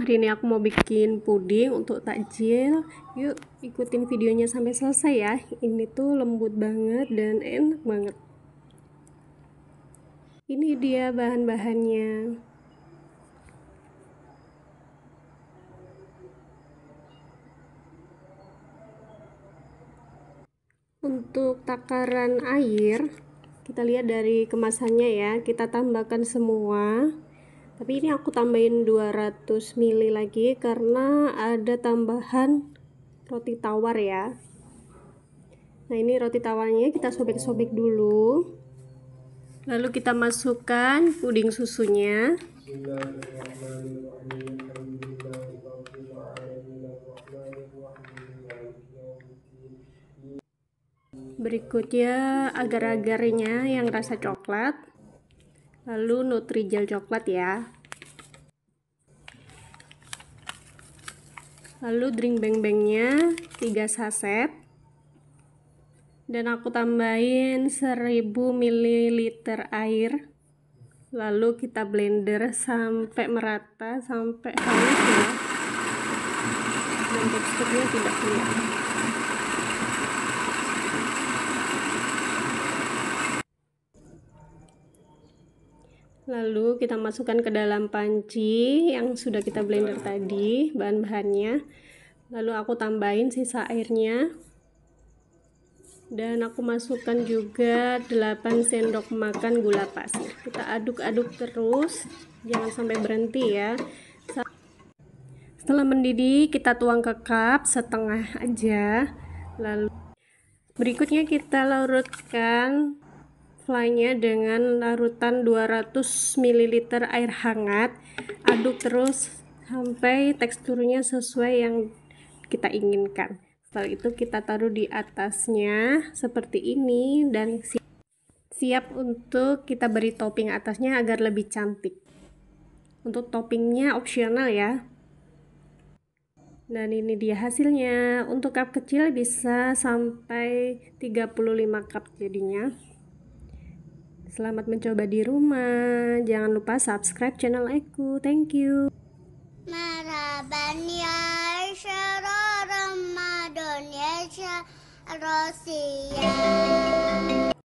hari ini aku mau bikin puding untuk takjil yuk ikutin videonya sampai selesai ya ini tuh lembut banget dan enak banget ini dia bahan-bahannya untuk takaran air kita lihat dari kemasannya ya kita tambahkan semua tapi ini aku tambahin 200 ml lagi karena ada tambahan roti tawar ya nah ini roti tawarnya kita sobek-sobek dulu lalu kita masukkan puding susunya berikutnya agar-agarnya yang rasa coklat lalu nutrijel coklat ya lalu drink beng-bengnya 3 saset dan aku tambahin 1000 ml air lalu kita blender sampai merata sampai halus ya dan teksturnya tidak kelihatan lalu kita masukkan ke dalam panci yang sudah kita blender tadi bahan-bahannya lalu aku tambahin sisa airnya dan aku masukkan juga 8 sendok makan gula pasir kita aduk-aduk terus jangan sampai berhenti ya setelah mendidih kita tuang ke cup setengah aja lalu berikutnya kita larutkan lainnya dengan larutan 200 ml air hangat. Aduk terus sampai teksturnya sesuai yang kita inginkan. Setelah itu kita taruh di atasnya seperti ini dan siap untuk kita beri topping atasnya agar lebih cantik. Untuk toppingnya opsional ya. Dan ini dia hasilnya. Untuk cup kecil bisa sampai 35 cup jadinya. Selamat mencoba di rumah. Jangan lupa subscribe channel aku. Thank you. Marhaban ya Ramadan ya Rosia.